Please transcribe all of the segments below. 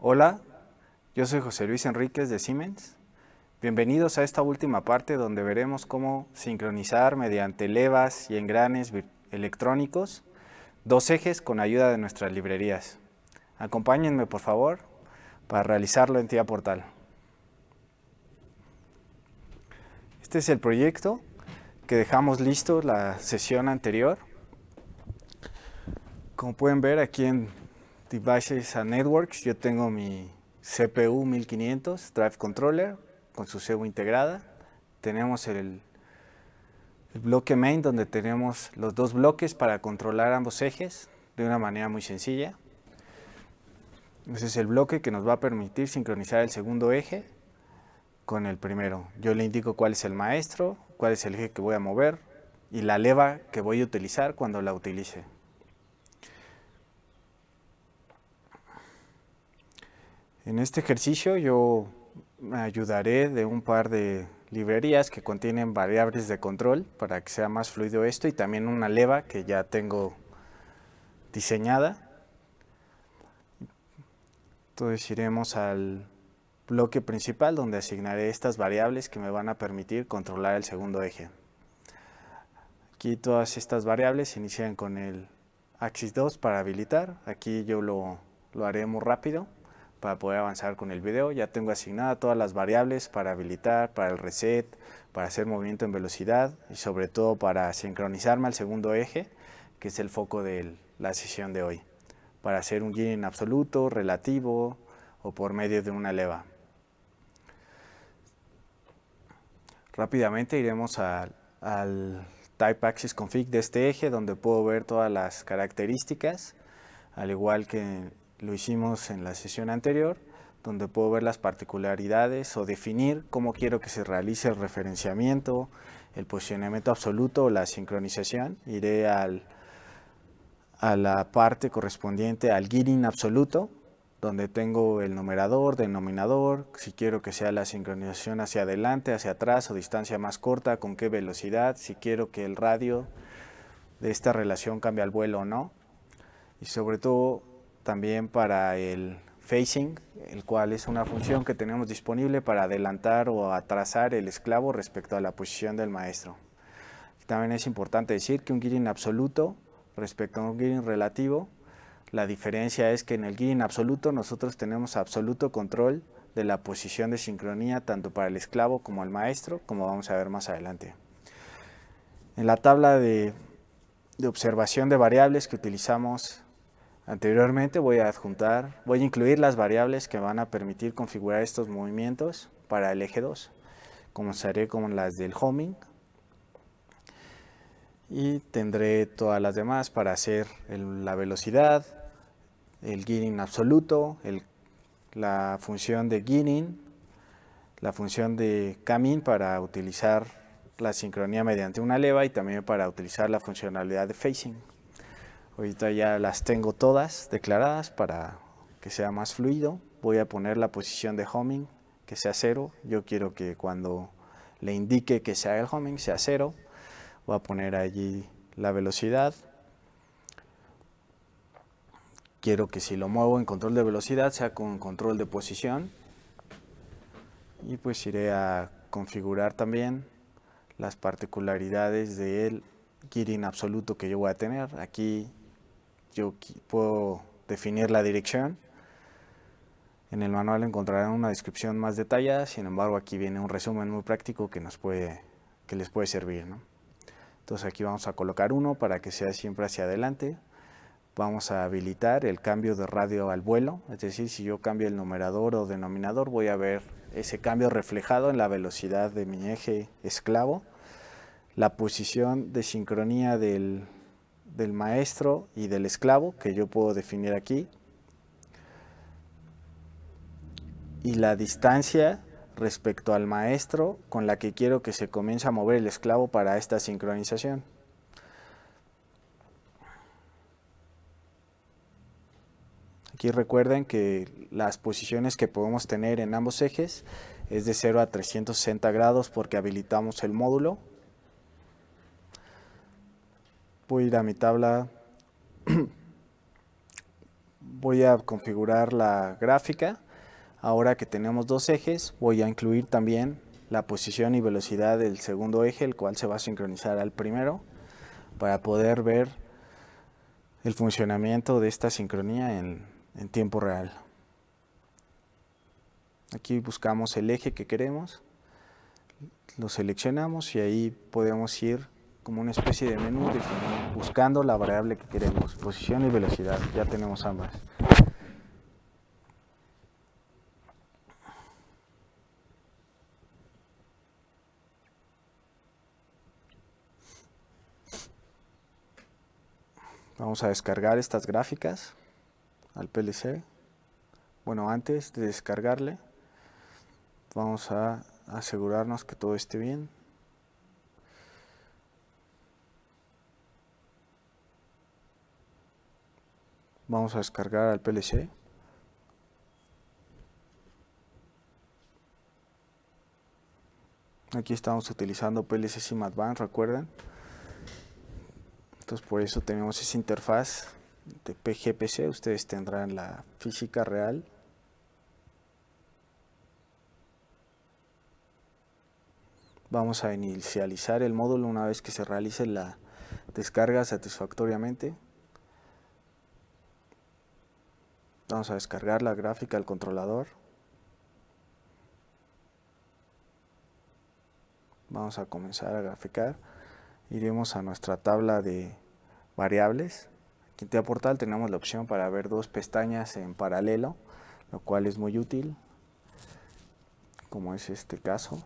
Hola, yo soy José Luis Enríquez de Siemens. Bienvenidos a esta última parte donde veremos cómo sincronizar mediante levas y engranes electrónicos dos ejes con ayuda de nuestras librerías. Acompáñenme por favor para realizarlo en TIA Portal. Este es el proyecto que dejamos listo la sesión anterior. Como pueden ver aquí en Devices a Networks, yo tengo mi CPU 1500 Drive Controller con su CPU integrada. Tenemos el, el bloque main donde tenemos los dos bloques para controlar ambos ejes de una manera muy sencilla. Ese es el bloque que nos va a permitir sincronizar el segundo eje con el primero. Yo le indico cuál es el maestro, cuál es el eje que voy a mover y la leva que voy a utilizar cuando la utilice. En este ejercicio yo me ayudaré de un par de librerías que contienen variables de control para que sea más fluido esto y también una leva que ya tengo diseñada. Entonces iremos al bloque principal donde asignaré estas variables que me van a permitir controlar el segundo eje. Aquí todas estas variables inician con el axis 2 para habilitar. Aquí yo lo, lo haré muy rápido para poder avanzar con el video. Ya tengo asignadas todas las variables para habilitar, para el reset, para hacer movimiento en velocidad y sobre todo para sincronizarme al segundo eje, que es el foco de la sesión de hoy, para hacer un GIN en absoluto, relativo o por medio de una leva. Rápidamente iremos al Type Axis Config de este eje, donde puedo ver todas las características, al igual que lo hicimos en la sesión anterior, donde puedo ver las particularidades o definir cómo quiero que se realice el referenciamiento, el posicionamiento absoluto o la sincronización. Iré a la parte correspondiente al gearing absoluto, donde tengo el numerador, denominador, si quiero que sea la sincronización hacia adelante, hacia atrás o distancia más corta, con qué velocidad, si quiero que el radio de esta relación cambie al vuelo o no. Y sobre todo también para el facing, el cual es una función que tenemos disponible para adelantar o atrasar el esclavo respecto a la posición del maestro. También es importante decir que un gearing absoluto respecto a un gearing relativo, la diferencia es que en el gearing absoluto nosotros tenemos absoluto control de la posición de sincronía tanto para el esclavo como el maestro, como vamos a ver más adelante. En la tabla de, de observación de variables que utilizamos Anteriormente voy a adjuntar, voy a incluir las variables que van a permitir configurar estos movimientos para el eje 2. Comenzaré con las del homing y tendré todas las demás para hacer la velocidad, el gearing absoluto, la función de gearing, la función de camin para utilizar la sincronía mediante una leva y también para utilizar la funcionalidad de facing. Ahorita ya las tengo todas declaradas para que sea más fluido. Voy a poner la posición de homing que sea cero. Yo quiero que cuando le indique que sea el homing sea cero. Voy a poner allí la velocidad. Quiero que si lo muevo en control de velocidad sea con control de posición. Y pues iré a configurar también las particularidades del gearing absoluto que yo voy a tener. Aquí yo puedo definir la dirección. En el manual encontrarán una descripción más detallada, sin embargo aquí viene un resumen muy práctico que, nos puede, que les puede servir. ¿no? Entonces aquí vamos a colocar uno para que sea siempre hacia adelante. Vamos a habilitar el cambio de radio al vuelo, es decir, si yo cambio el numerador o denominador voy a ver ese cambio reflejado en la velocidad de mi eje esclavo. La posición de sincronía del del maestro y del esclavo, que yo puedo definir aquí, y la distancia respecto al maestro con la que quiero que se comience a mover el esclavo para esta sincronización. Aquí recuerden que las posiciones que podemos tener en ambos ejes es de 0 a 360 grados porque habilitamos el módulo voy a ir a mi tabla, voy a configurar la gráfica. Ahora que tenemos dos ejes, voy a incluir también la posición y velocidad del segundo eje, el cual se va a sincronizar al primero, para poder ver el funcionamiento de esta sincronía en, en tiempo real. Aquí buscamos el eje que queremos, lo seleccionamos y ahí podemos ir como una especie de menú buscando la variable que queremos, posición y velocidad, ya tenemos ambas. Vamos a descargar estas gráficas al PLC. Bueno, antes de descargarle, vamos a asegurarnos que todo esté bien. Vamos a descargar al PLC. Aquí estamos utilizando PLC SimAdvan, recuerden. Entonces por eso tenemos esa interfaz de PGPC. Ustedes tendrán la física real vamos a inicializar el módulo una vez que se realice la descarga satisfactoriamente Vamos a descargar la gráfica al controlador. Vamos a comenzar a graficar. Iremos a nuestra tabla de variables. Aquí en Portal tenemos la opción para ver dos pestañas en paralelo, lo cual es muy útil, como es este caso.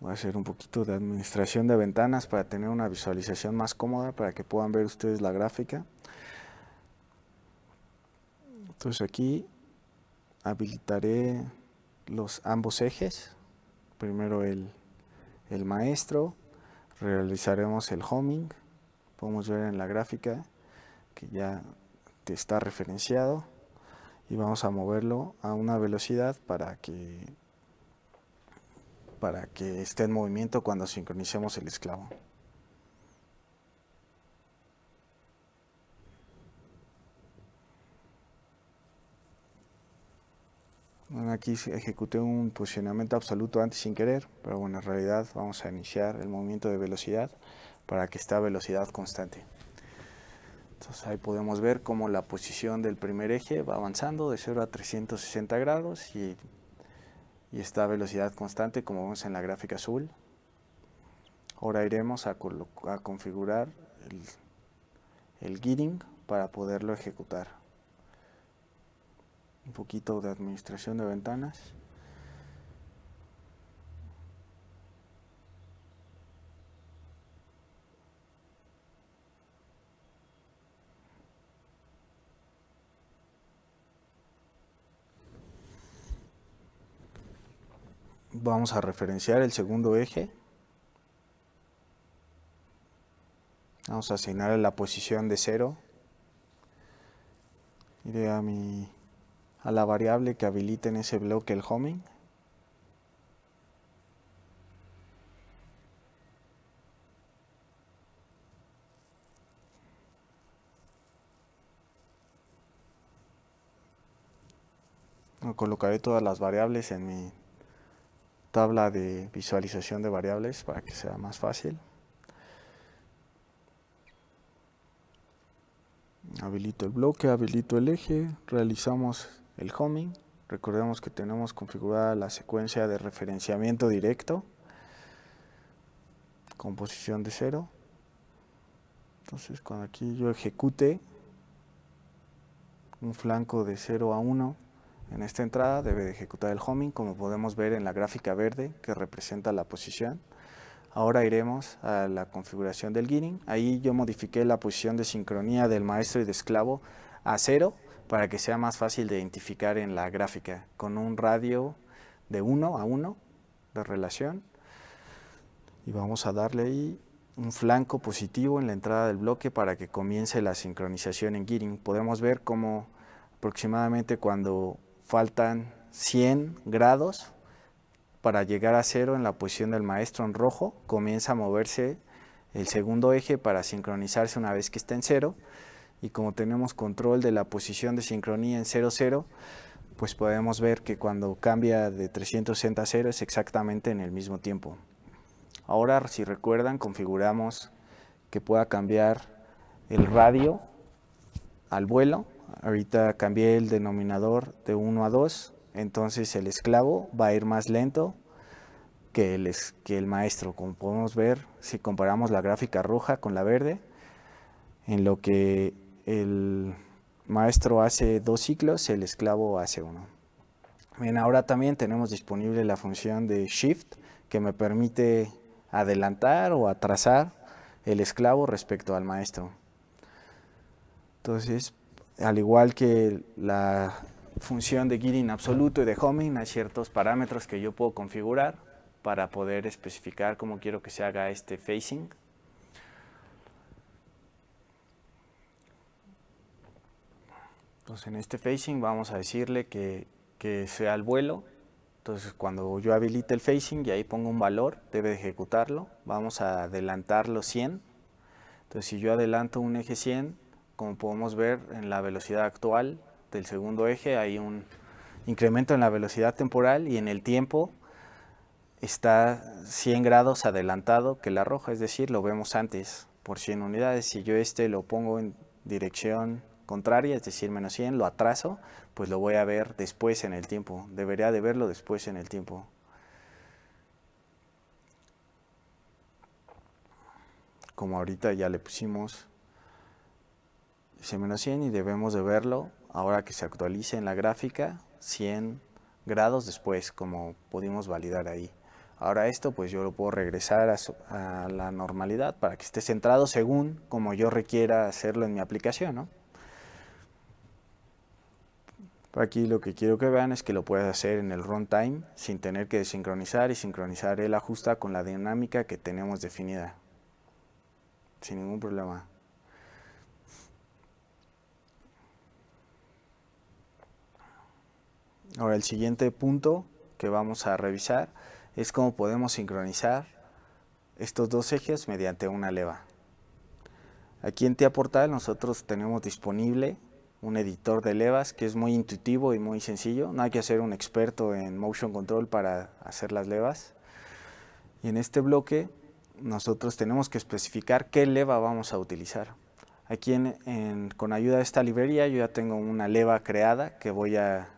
Voy a hacer un poquito de administración de ventanas para tener una visualización más cómoda para que puedan ver ustedes la gráfica. Entonces aquí habilitaré los ambos ejes. Primero el, maestro, realizaremos el homing. Podemos ver en la gráfica que ya te está referenciado y vamos a moverlo a una velocidad para que para que esté en movimiento cuando sincronicemos el esclavo. aquí ejecuté un posicionamiento absoluto antes sin querer, pero bueno, en realidad vamos a iniciar el movimiento de velocidad para que a velocidad constante. Entonces ahí podemos ver cómo la posición del primer eje va avanzando de 0 a 360 grados y, y a velocidad constante como vemos en la gráfica azul. Ahora iremos a, configurar el, gearing para poderlo ejecutar un poquito de administración de ventanas. Vamos a referenciar el segundo eje. Vamos a asignar la posición de cero. Iré a mi a la variable que habilite en ese bloque el homing. Colocaré todas las variables en mi tabla de visualización de variables para que sea más fácil. Habilito el bloque, habilito el eje, realizamos el homing. Recordemos que tenemos configurada la secuencia de referenciamiento directo, composición de cero. Entonces cuando aquí yo ejecute un flanco de 0 a 1 en esta entrada debe de ejecutar el homing como podemos ver en la gráfica verde que representa la posición. Ahora iremos a la configuración del gearing Ahí yo modifiqué la posición de sincronía del maestro y de esclavo a 0 para que sea más fácil de identificar en la gráfica, con un radio de 1 a 1 de relación. Y vamos a darle ahí un flanco positivo en la entrada del bloque para que comience la sincronización en Gearing. Podemos ver cómo aproximadamente cuando faltan 100 grados para llegar a cero en la posición del maestro en rojo, comienza a moverse el segundo eje para sincronizarse una vez que está en cero y como tenemos control de la posición de sincronía en 0,0, pues podemos ver que cuando cambia de 360 a 0 es exactamente en el mismo tiempo. Ahora, si recuerdan, configuramos que pueda cambiar el radio al vuelo. Ahorita cambié el denominador de 1 a 2, entonces el esclavo va a ir más lento que el, que el maestro. Como podemos ver, si comparamos la gráfica roja con la verde, en lo que el maestro hace dos ciclos, el esclavo hace uno. Bien, ahora también tenemos disponible la función de shift que me permite adelantar o atrasar el esclavo respecto al maestro. Entonces, al igual que la función de guiding absoluto y de homing, hay ciertos parámetros que yo puedo configurar para poder especificar cómo quiero que se haga este Facing. Entonces pues, en este facing vamos a decirle que, sea el vuelo. Entonces cuando yo habilite el facing y ahí pongo un valor, debe ejecutarlo. Vamos a adelantarlo 100. Entonces si yo adelanto un eje 100, como podemos ver en la velocidad actual del segundo eje hay un incremento en la velocidad temporal y en el tiempo está 100 grados adelantado que la roja, es decir, lo vemos antes por 100 unidades. Si yo este lo pongo en dirección contraria, es decir, menos 100, lo atraso, pues lo voy a ver después en el tiempo. Debería de verlo después en el tiempo. Como ahorita ya le pusimos ese menos 100 y debemos de verlo ahora que se actualice en la gráfica 100 grados después, como pudimos validar ahí. Ahora esto pues yo lo puedo regresar a la normalidad para que esté centrado según como yo requiera hacerlo en mi aplicación, ¿no? aquí lo que quiero que vean es que lo puedes hacer en el runtime sin tener que desincronizar y sincronizar el ajusta con la dinámica que tenemos definida. Sin ningún problema. Ahora el siguiente punto que vamos a revisar es cómo podemos sincronizar estos dos ejes mediante una leva. Aquí en TIA Portal nosotros tenemos disponible un editor de levas que es muy intuitivo y muy sencillo. No hay que ser un experto en motion control para hacer las levas. Y en este bloque nosotros tenemos que especificar qué leva vamos a utilizar. Aquí con ayuda de esta librería yo ya tengo una leva creada que voy a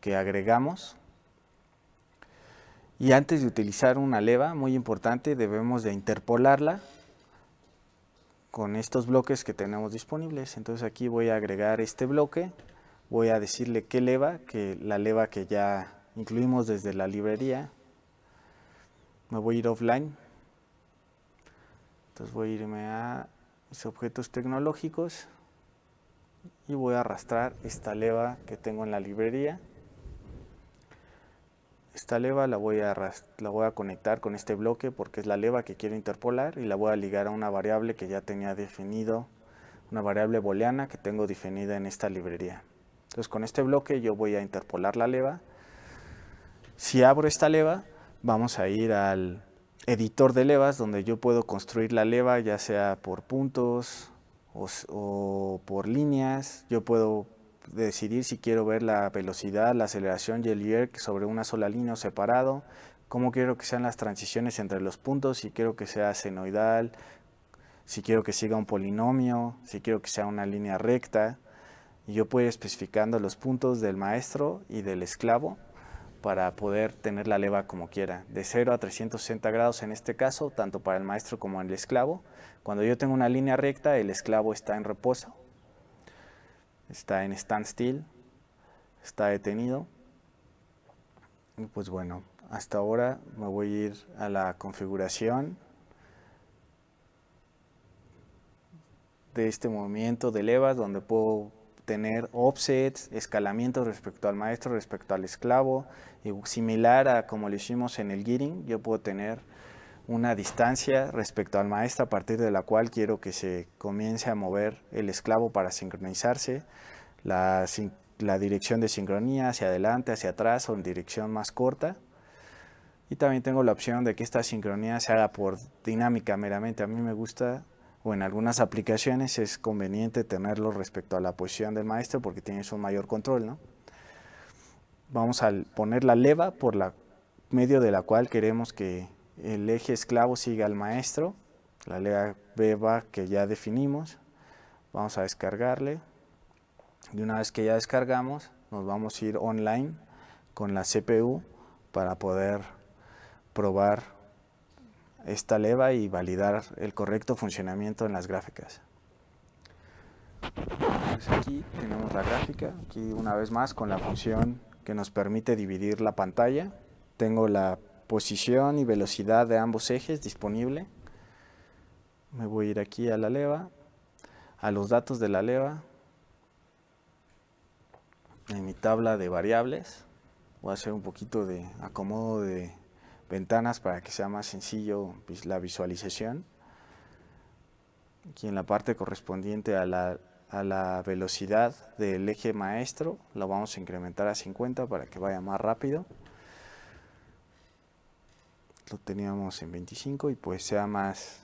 que agregamos. Y antes de utilizar una leva, muy importante, debemos de interpolarla con estos bloques que tenemos disponibles. Entonces aquí voy a agregar este bloque, voy a decirle qué leva, que la leva que ya incluimos desde la librería. Me voy a ir offline. Entonces voy a irme a mis objetos tecnológicos y voy a arrastrar esta leva que tengo en la librería esta leva la voy, a la voy a conectar con este bloque porque es la leva que quiero interpolar y la voy a ligar a una variable que ya tenía definido, una variable booleana que tengo definida en esta librería. Entonces con este bloque yo voy a interpolar la leva. Si abro esta leva, vamos a ir al editor de levas donde yo puedo construir la leva ya sea por puntos o, o por líneas. Yo puedo decidir si quiero ver la velocidad, la aceleración y el jerk sobre una sola línea o separado, cómo quiero que sean las transiciones entre los puntos, si quiero que sea senoidal, si quiero que siga un polinomio, si quiero que sea una línea recta. yo puedo especificando los puntos del maestro y del esclavo para poder tener la leva como quiera, de 0 a 360 grados en este caso, tanto para el maestro como el esclavo. Cuando yo tengo una línea recta, el esclavo está en reposo está en standstill, está detenido. Y pues bueno, hasta ahora me voy a ir a la configuración de este movimiento de levas donde puedo tener offsets, escalamiento respecto al maestro, respecto al esclavo, y similar a como lo hicimos en el Gearing, yo puedo tener una distancia respecto al maestro a partir de la cual quiero que se comience a mover el esclavo para sincronizarse, la, dirección de sincronía hacia adelante, hacia atrás o en dirección más corta. Y también tengo la opción de que esta sincronía se haga por dinámica meramente. A mí me gusta, o en algunas aplicaciones es conveniente tenerlo respecto a la posición del maestro porque tienes un mayor control. Vamos a poner la leva por medio de la cual queremos que el eje esclavo sigue al maestro, la leva beba que ya definimos. Vamos a descargarle. Y una vez que ya descargamos, nos vamos a ir online con la CPU para poder probar esta leva y validar el correcto funcionamiento en las gráficas. Pues aquí tenemos la gráfica, aquí una vez más con la función que nos permite dividir la pantalla. Tengo la posición y velocidad de ambos ejes disponible. Me voy a ir aquí a la leva, a los datos de la leva, en mi tabla de variables. Voy a hacer un poquito de acomodo de ventanas para que sea más sencillo pues, la visualización. Aquí en la parte correspondiente a la, velocidad del eje maestro, lo vamos a incrementar a 50 para que vaya más rápido lo teníamos en 25 y pues sea más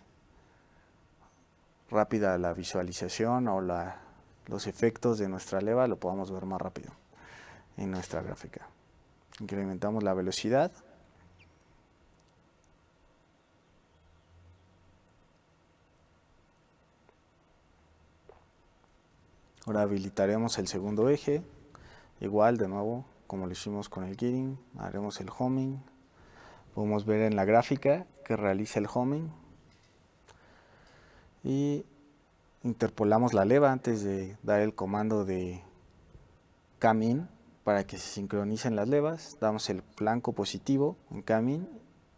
rápida la visualización o los efectos de nuestra leva lo podamos ver más rápido en nuestra gráfica. Incrementamos la velocidad. Ahora habilitaremos el segundo eje, igual de nuevo como lo hicimos con el gearing, haremos el homing, Podemos ver en la gráfica que realiza el homing. Y interpolamos la leva antes de dar el comando de camin para que se sincronicen las levas. Damos el flanco positivo en camin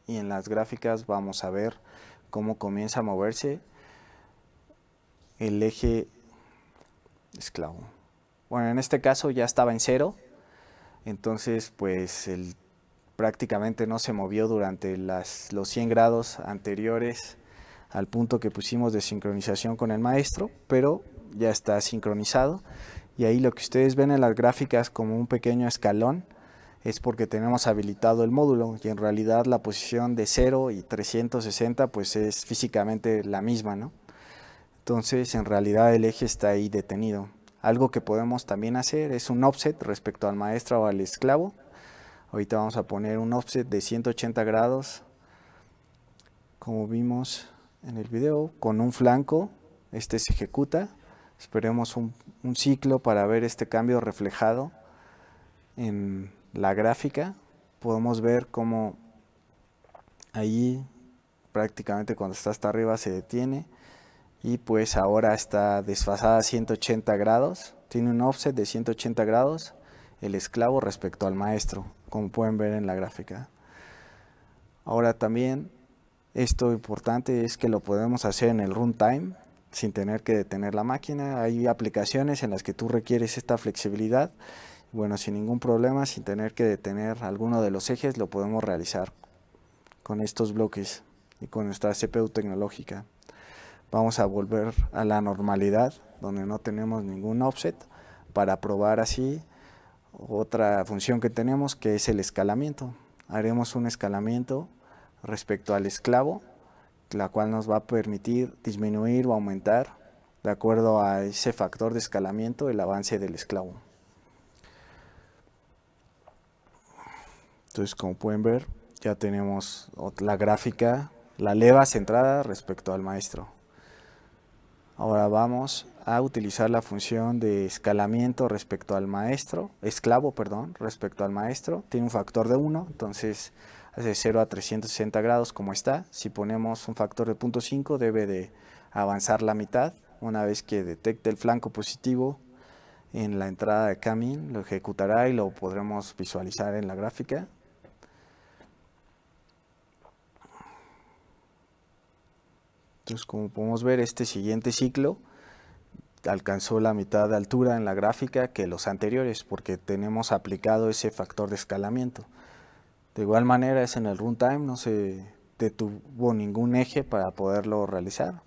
y en las gráficas vamos a ver cómo comienza a moverse el eje esclavo. Bueno, en este caso ya estaba en cero, entonces pues el prácticamente no se movió durante los 100 grados anteriores al punto que pusimos de sincronización con el maestro, pero ya está sincronizado. Y ahí lo que ustedes ven en las gráficas como un pequeño escalón es porque tenemos habilitado el módulo y en realidad la posición de 0 y 360 pues es físicamente la misma, ¿no? Entonces en realidad el eje está ahí detenido. Algo que podemos también hacer es un offset respecto al maestro o al esclavo Ahorita vamos a poner un offset de 180 grados, como vimos en el video, con un flanco. Este se ejecuta. Esperemos un, ciclo para ver este cambio reflejado en la gráfica. Podemos ver cómo ahí prácticamente cuando está hasta arriba se detiene y pues ahora está desfasada a 180 grados, tiene un offset de 180 grados el esclavo respecto al maestro como pueden ver en la gráfica. Ahora también esto importante es que lo podemos hacer en el runtime sin tener que detener la máquina. Hay aplicaciones en las que tú requieres esta flexibilidad. Bueno, sin ningún problema, sin tener que detener alguno de los ejes, lo podemos realizar con estos bloques y con nuestra CPU tecnológica. Vamos a volver a la normalidad, donde no tenemos ningún offset, para probar así otra función que tenemos que es el escalamiento. Haremos un escalamiento respecto al esclavo, la cual nos va a permitir disminuir o aumentar, de acuerdo a ese factor de escalamiento, el avance del esclavo. Entonces, como pueden ver, ya tenemos la gráfica, la leva centrada respecto al maestro. Ahora vamos a utilizar la función de escalamiento respecto al maestro, esclavo, perdón, respecto al maestro. Tiene un factor de 1, entonces hace 0 a 360 grados como está. Si ponemos un factor de 0.5 debe de avanzar la mitad. Una vez que detecte el flanco positivo en la entrada de Camin, lo ejecutará y lo podremos visualizar en la gráfica. Entonces como podemos ver este siguiente ciclo alcanzó la mitad de altura en la gráfica que los anteriores porque tenemos aplicado ese factor de escalamiento. De igual manera es en el runtime, no se detuvo ningún eje para poderlo realizar,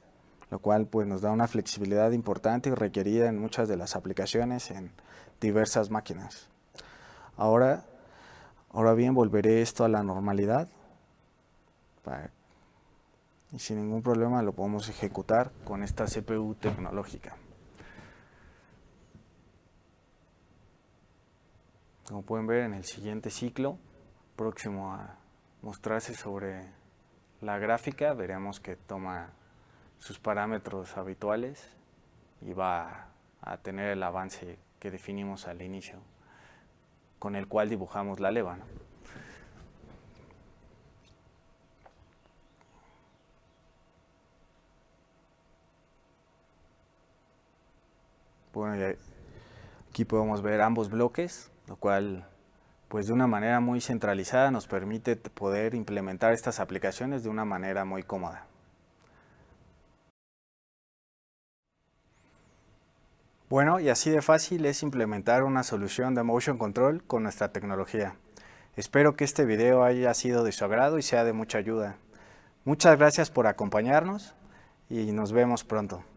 lo cual pues, nos da una flexibilidad importante y requerida en muchas de las aplicaciones en diversas máquinas. Ahora, ahora bien, volveré esto a la normalidad y sin ningún problema lo podemos ejecutar con esta CPU tecnológica. Como pueden ver en el siguiente ciclo, próximo a mostrarse sobre la gráfica, veremos que toma sus parámetros habituales y va a tener el avance que definimos al inicio, con el cual dibujamos la leva. Bueno, aquí podemos ver ambos bloques lo cual pues de una manera muy centralizada nos permite poder implementar estas aplicaciones de una manera muy cómoda. Bueno, y así de fácil es implementar una solución de Motion Control con nuestra tecnología. Espero que este video haya sido de su agrado y sea de mucha ayuda. Muchas gracias por acompañarnos y nos vemos pronto.